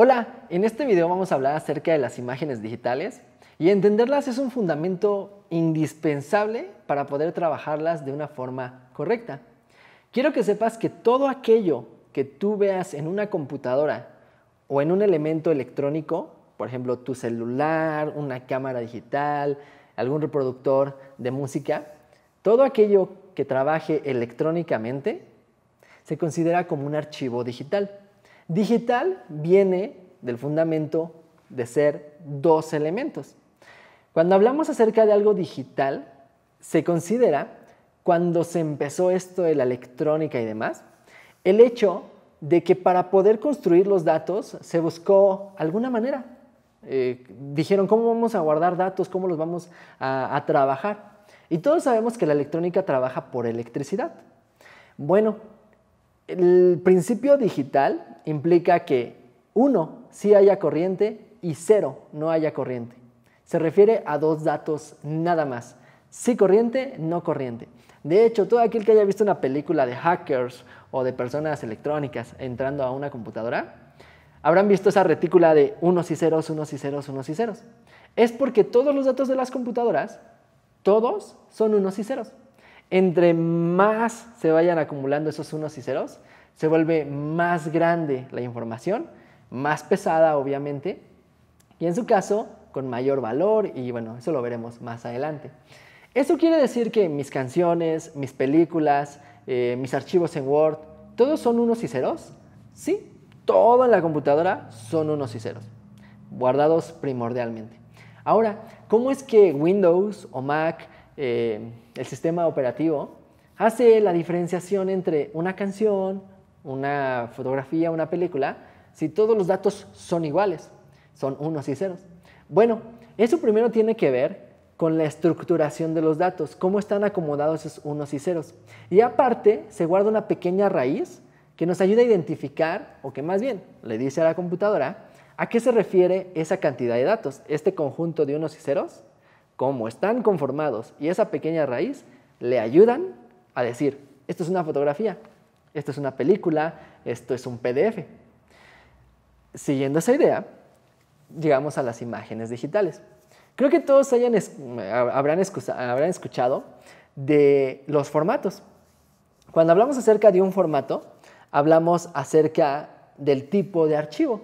Hola, en este video vamos a hablar acerca de las imágenes digitales y entenderlas es un fundamento indispensable para poder trabajarlas de una forma correcta. Quiero que sepas que todo aquello que tú veas en una computadora o en un elemento electrónico, por ejemplo tu celular, una cámara digital, algún reproductor de música, todo aquello que trabaje electrónicamente se considera como un archivo digital. Digital viene del fundamento de ser dos elementos. Cuando hablamos acerca de algo digital, se considera, cuando se empezó esto de la electrónica y demás, el hecho de que para poder construir los datos se buscó alguna manera. Eh, dijeron, ¿cómo vamos a guardar datos? ¿Cómo los vamos a trabajar? Y todos sabemos que la electrónica trabaja por electricidad. Bueno, el principio digital implica que 1 si haya corriente y 0 no haya corriente. Se refiere a dos datos nada más. Sí corriente, no corriente. De hecho, todo aquel que haya visto una película de hackers o de personas electrónicas entrando a una computadora, habrán visto esa retícula de unos y ceros, unos y ceros, unos y ceros. Es porque todos los datos de las computadoras, todos son unos y ceros entre más se vayan acumulando esos unos y ceros, se vuelve más grande la información, más pesada obviamente, y en su caso con mayor valor y bueno, eso lo veremos más adelante. Eso quiere decir que mis canciones, mis películas, eh, mis archivos en Word, ¿todos son unos y ceros? Sí, todo en la computadora son unos y ceros, guardados primordialmente. Ahora, ¿cómo es que Windows o Mac eh, el sistema operativo, hace la diferenciación entre una canción, una fotografía, una película, si todos los datos son iguales, son unos y ceros. Bueno, eso primero tiene que ver con la estructuración de los datos, cómo están acomodados esos unos y ceros. Y aparte, se guarda una pequeña raíz que nos ayuda a identificar, o que más bien le dice a la computadora, a qué se refiere esa cantidad de datos, este conjunto de unos y ceros, cómo están conformados y esa pequeña raíz le ayudan a decir, esto es una fotografía, esto es una película, esto es un PDF. Siguiendo esa idea, llegamos a las imágenes digitales. Creo que todos eh, habrán, escuchado de los formatos. Cuando hablamos acerca de un formato, hablamos acerca del tipo de archivo.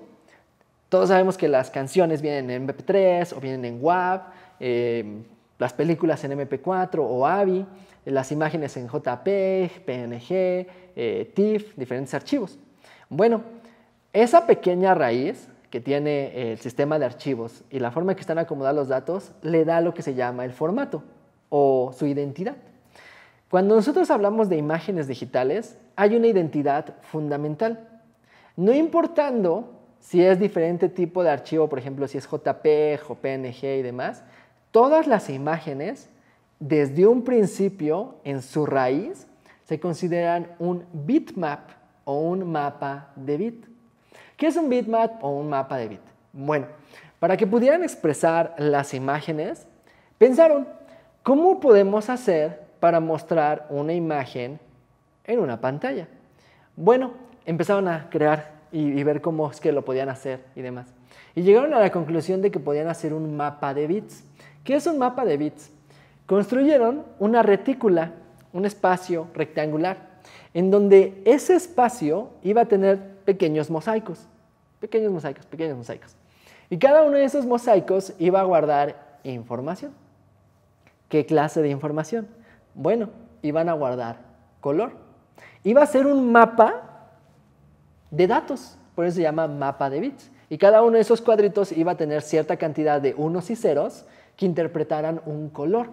Todos sabemos que las canciones vienen en MP3 o vienen en WAV eh, las películas en MP4 o AVI, las imágenes en JPEG, PNG, eh, TIFF, diferentes archivos. Bueno, esa pequeña raíz que tiene el sistema de archivos y la forma en que están acomodados los datos le da lo que se llama el formato o su identidad. Cuando nosotros hablamos de imágenes digitales, hay una identidad fundamental. No importando si es diferente tipo de archivo, por ejemplo, si es JPEG o PNG y demás, todas las imágenes, desde un principio, en su raíz, se consideran un bitmap o un mapa de bit. ¿Qué es un bitmap o un mapa de bit? Bueno, para que pudieran expresar las imágenes, pensaron, ¿cómo podemos hacer para mostrar una imagen en una pantalla? Bueno, empezaron a crear y, ver cómo es que lo podían hacer y demás. Y llegaron a la conclusión de que podían hacer un mapa de bits. ¿Qué es un mapa de bits? Construyeron una retícula, un espacio rectangular, en donde ese espacio iba a tener pequeños mosaicos, pequeños mosaicos, pequeños mosaicos. Y cada uno de esos mosaicos iba a guardar información. ¿Qué clase de información? Bueno, iban a guardar color. Iba a ser un mapa de datos, por eso se llama mapa de bits. Y cada uno de esos cuadritos iba a tener cierta cantidad de unos y ceros que interpretaran un color.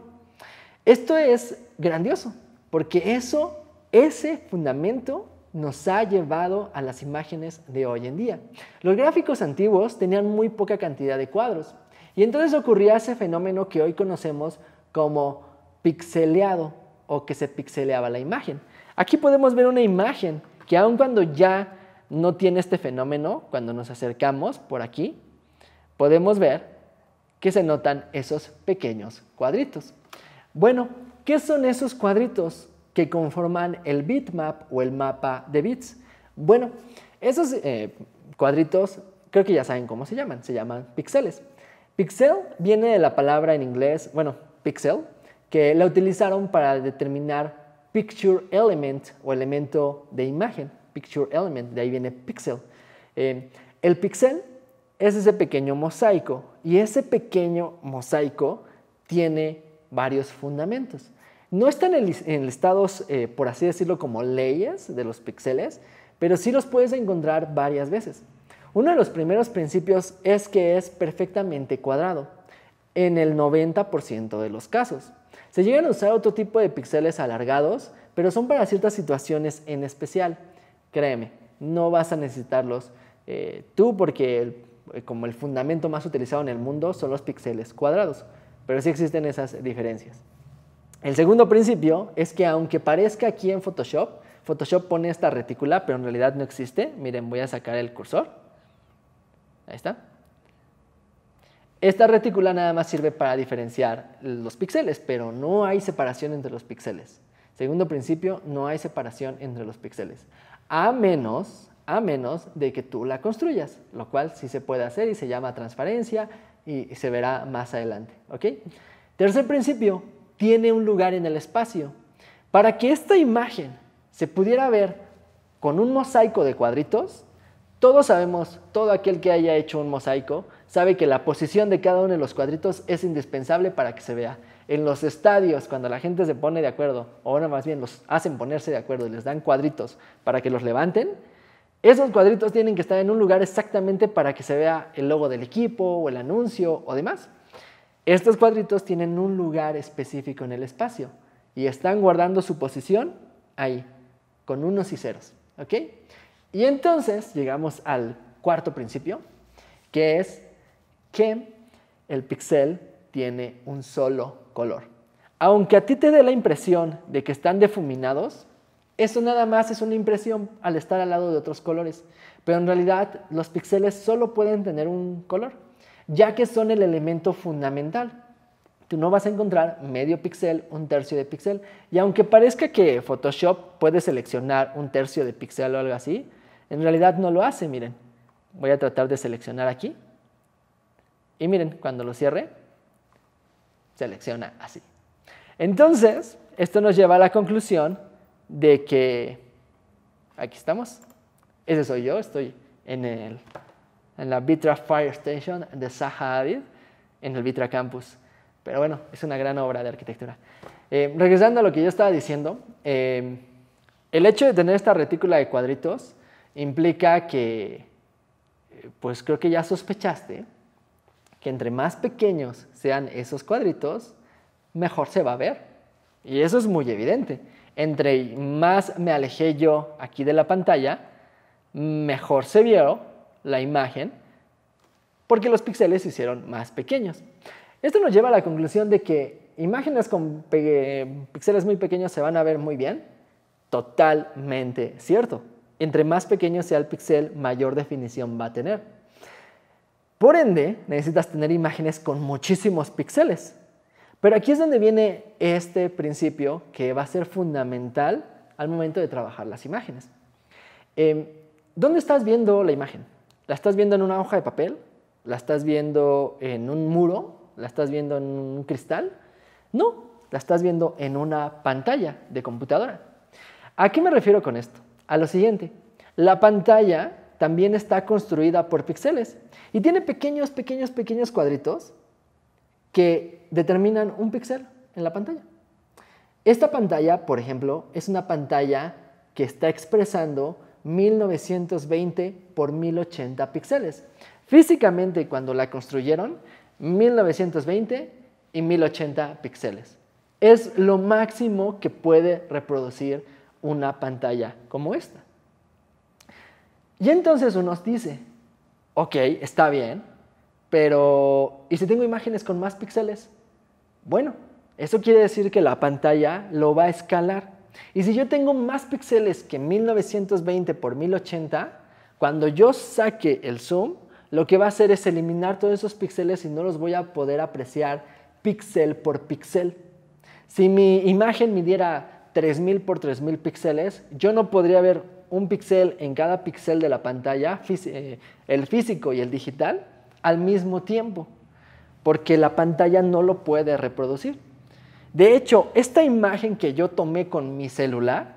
Esto es grandioso, porque eso, ese fundamento nos ha llevado a las imágenes de hoy en día. Los gráficos antiguos tenían muy poca cantidad de cuadros y entonces ocurría ese fenómeno que hoy conocemos como pixeleado o que se pixeleaba la imagen. Aquí podemos ver una imagen que aun cuando ya no tiene este fenómeno, cuando nos acercamos por aquí, podemos ver que se notan esos pequeños cuadritos. Bueno, ¿qué son esos cuadritos que conforman el bitmap o el mapa de bits? Bueno, esos eh, cuadritos creo que ya saben cómo se llaman, se llaman píxeles. Pixel viene de la palabra en inglés, bueno, pixel, que la utilizaron para determinar picture element o elemento de imagen, picture element, de ahí viene pixel. Eh, el pixel es ese pequeño mosaico. Y ese pequeño mosaico tiene varios fundamentos. No están en, listados, eh, por así decirlo, como leyes de los píxeles, pero sí los puedes encontrar varias veces. Uno de los primeros principios es que es perfectamente cuadrado, en el 90% de los casos. Se llegan a usar otro tipo de píxeles alargados, pero son para ciertas situaciones en especial. Créeme, no vas a necesitarlos eh, tú porque el eh, como el fundamento más utilizado en el mundo son los píxeles cuadrados, pero sí existen esas diferencias. El segundo principio es que aunque parezca aquí en Photoshop, Photoshop pone esta retícula, pero en realidad no existe. Miren, voy a sacar el cursor. Ahí está. Esta retícula nada más sirve para diferenciar los píxeles, pero no hay separación entre los píxeles. Segundo principio, no hay separación entre los píxeles. A menos a menos de que tú la construyas, lo cual sí se puede hacer y se llama transparencia y se verá más adelante. ¿ok? Tercer principio, tiene un lugar en el espacio. Para que esta imagen se pudiera ver con un mosaico de cuadritos, todos sabemos, todo aquel que haya hecho un mosaico, sabe que la posición de cada uno de los cuadritos es indispensable para que se vea. En los estadios, cuando la gente se pone de acuerdo, o ahora más bien los hacen ponerse de acuerdo y les dan cuadritos para que los levanten, esos cuadritos tienen que estar en un lugar exactamente para que se vea el logo del equipo o el anuncio o demás. Estos cuadritos tienen un lugar específico en el espacio y están guardando su posición ahí, con unos y ceros. Y entonces llegamos al cuarto principio, que es que el pixel tiene un solo color. Aunque a ti te dé la impresión de que están defuminados. Eso nada más es una impresión al estar al lado de otros colores, pero en realidad los píxeles solo pueden tener un color, ya que son el elemento fundamental. Tú no vas a encontrar medio píxel, un tercio de píxel, y aunque parezca que Photoshop puede seleccionar un tercio de píxel o algo así, en realidad no lo hace, miren. Voy a tratar de seleccionar aquí. Y miren, cuando lo cierre, selecciona así. Entonces, esto nos lleva a la conclusión de que aquí estamos. Ese soy yo, estoy en, la Vitra Fire Station de Zaha en el Vitra Campus. Pero bueno, es una gran obra de arquitectura. Eh, regresando a lo que yo estaba diciendo, eh, el hecho de tener esta retícula de cuadritos implica que, pues creo que ya sospechaste, que entre más pequeños sean esos cuadritos, mejor se va a ver. Y eso es muy evidente entre más me alejé yo aquí de la pantalla, mejor se vio la imagen porque los píxeles se hicieron más pequeños. Esto nos lleva a la conclusión de que imágenes con píxeles muy pequeños se van a ver muy bien. Totalmente cierto. Entre más pequeño sea el píxel, mayor definición va a tener. Por ende, necesitas tener imágenes con muchísimos píxeles pero aquí es donde viene este principio que va a ser fundamental al momento de trabajar las imágenes. Em, ¿Dónde estás viendo la imagen? ¿La estás viendo en una hoja de papel? ¿La estás viendo en un muro? ¿La estás viendo en un cristal? No, la estás viendo en una pantalla de computadora. ¿A qué me refiero con esto? A lo siguiente, la pantalla también está construida por píxeles y tiene pequeños, pequeños, pequeños cuadritos que determinan un píxel en la pantalla. Esta pantalla, por ejemplo, es una pantalla que está expresando 1920 por 1080 píxeles. Físicamente, cuando la construyeron, 1920 y 1080 píxeles. Es lo máximo que puede reproducir una pantalla como esta. Y entonces uno dice, ok, está bien, pero, ¿y si tengo imágenes con más píxeles? Bueno, eso quiere decir que la pantalla lo va a escalar. Y si yo tengo más píxeles que 1920 por 1080, cuando yo saque el zoom, lo que va a hacer es eliminar todos esos píxeles y no los voy a poder apreciar píxel por píxel. Si mi imagen midiera 3000 por 3000 píxeles, yo no podría ver un píxel en cada píxel de la pantalla, eh, el físico y el digital, al mismo tiempo, porque la pantalla no lo puede reproducir. De hecho, esta imagen que yo tomé con mi celular,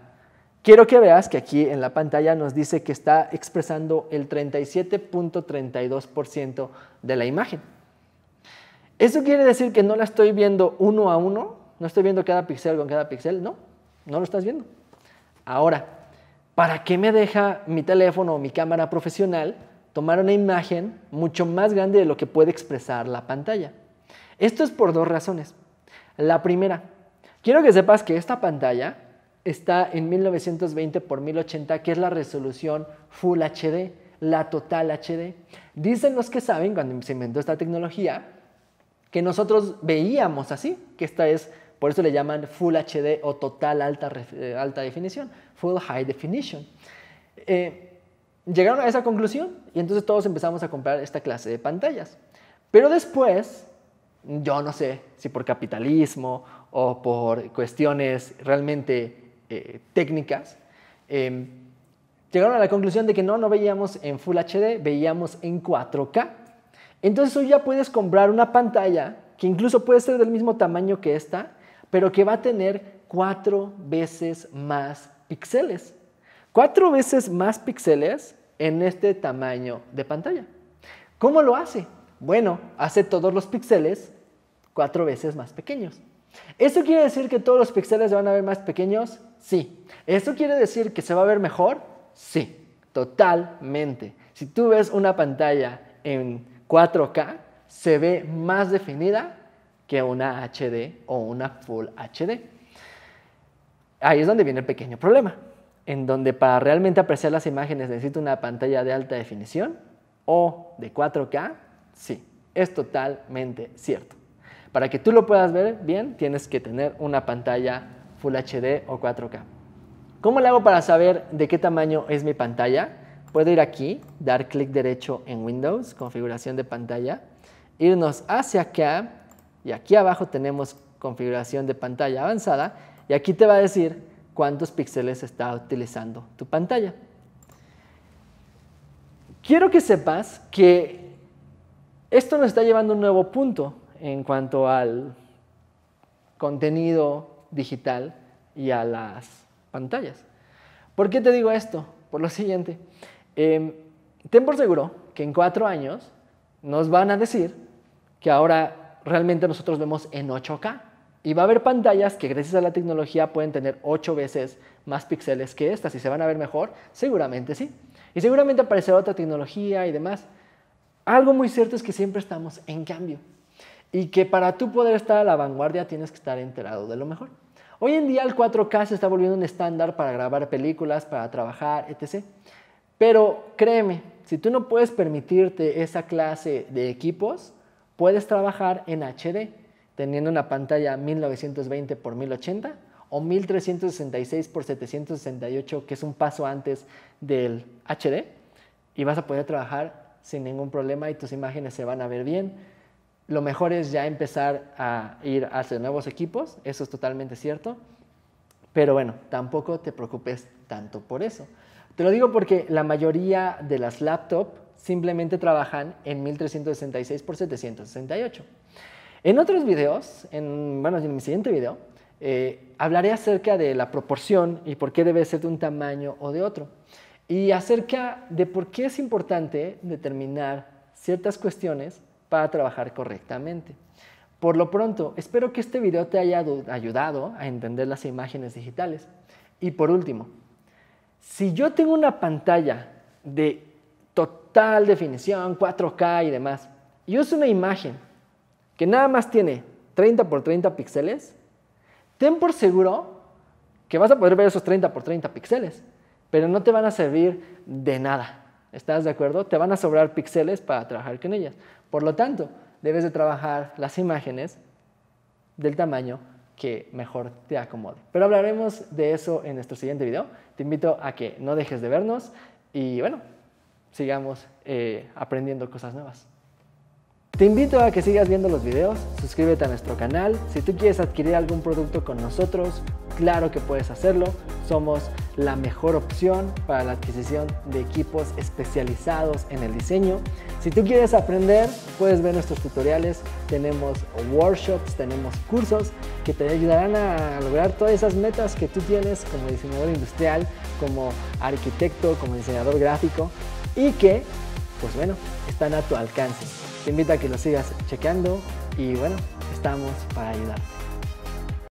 quiero que veas que aquí en la pantalla nos dice que está expresando el 37.32% de la imagen. Eso quiere decir que no la estoy viendo uno a uno, no estoy viendo cada píxel con cada píxel, no, no lo estás viendo. Ahora, ¿para qué me deja mi teléfono o mi cámara profesional tomar una imagen mucho más grande de lo que puede expresar la pantalla. Esto es por dos razones. La primera, quiero que sepas que esta pantalla está en 1920 x 1080, que es la resolución Full HD, la total HD. Dicen los que saben, cuando se inventó esta tecnología, que nosotros veíamos así, que esta es, por eso le llaman Full HD o total alta, eh, alta definición, Full High Definition. Eh, Llegaron a esa conclusión y entonces todos empezamos a comprar esta clase de pantallas. Pero después, yo no sé si por capitalismo o por cuestiones realmente eh, técnicas, em, llegaron a la conclusión de que no, no veíamos en Full HD, veíamos en 4K. Entonces hoy ya puedes comprar una pantalla que incluso puede ser del mismo tamaño que esta, pero que va a tener cuatro veces más píxeles cuatro veces más píxeles en este tamaño de pantalla. ¿Cómo lo hace? Bueno, hace todos los píxeles cuatro veces más pequeños. ¿Eso quiere decir que todos los píxeles van a ver más pequeños? Sí. ¿Eso quiere decir que se va a ver mejor? Sí, totalmente. Si tú ves una pantalla en 4K, se ve más definida que una HD o una Full HD. Ahí es donde viene el pequeño problema en donde para realmente apreciar las imágenes necesito una pantalla de alta definición o de 4K, sí, es totalmente cierto. Para que tú lo puedas ver bien, tienes que tener una pantalla Full HD o 4K. ¿Cómo le hago para saber de qué tamaño es mi pantalla? Puedo ir aquí, dar clic derecho en Windows, configuración de pantalla, irnos hacia acá y aquí abajo tenemos configuración de pantalla avanzada y aquí te va a decir cuántos píxeles está utilizando tu pantalla. Quiero que sepas que esto nos está llevando a un nuevo punto en cuanto al contenido digital y a las pantallas. ¿Por qué te digo esto? Por lo siguiente. Em, ten por seguro que en cuatro años nos van a decir que ahora realmente nosotros vemos en 8K. Y va a haber pantallas que gracias a la tecnología pueden tener ocho veces más píxeles que estas. ¿Y se van a ver mejor? Seguramente sí. Y seguramente aparecerá otra tecnología y demás. Algo muy cierto es que siempre estamos en cambio. Y que para tú poder estar a la vanguardia tienes que estar enterado de lo mejor. Hoy en día el 4K se está volviendo un estándar para grabar películas, para trabajar, etc. Pero créeme, si tú no puedes permitirte esa clase de equipos, puedes trabajar en HD teniendo una pantalla 1920 x 1080 o 1366 x 768, que es un paso antes del HD, y vas a poder trabajar sin ningún problema y tus imágenes se van a ver bien. Lo mejor es ya empezar a ir hacia nuevos equipos, eso es totalmente cierto, pero bueno, tampoco te preocupes tanto por eso. Te lo digo porque la mayoría de las laptops simplemente trabajan en 1366 x 768. En otros videos, en, bueno, en mi siguiente video, eh, hablaré acerca de la proporción y por qué debe ser de un tamaño o de otro. Y acerca de por qué es importante determinar ciertas cuestiones para trabajar correctamente. Por lo pronto, espero que este video te haya ayudado a entender las imágenes digitales. Y por último, si yo tengo una pantalla de total definición, 4K y demás, y uso una imagen que nada más tiene 30 por 30 píxeles, ten por seguro que vas a poder ver esos 30 por 30 píxeles, pero no te van a servir de nada. ¿Estás de acuerdo? Te van a sobrar píxeles para trabajar con ellas. Por lo tanto, debes de trabajar las imágenes del tamaño que mejor te acomode. Pero hablaremos de eso en nuestro siguiente video. Te invito a que no dejes de vernos y bueno, sigamos eh, aprendiendo cosas nuevas. Te invito a que sigas viendo los videos, suscríbete a nuestro canal, si tú quieres adquirir algún producto con nosotros, claro que puedes hacerlo, somos la mejor opción para la adquisición de equipos especializados en el diseño. Si tú quieres aprender, puedes ver nuestros tutoriales, tenemos workshops, tenemos cursos que te ayudarán a lograr todas esas metas que tú tienes como diseñador industrial, como arquitecto, como diseñador gráfico y que pues bueno, están a tu alcance. Te invito a que lo sigas chequeando y bueno, estamos para ayudarte.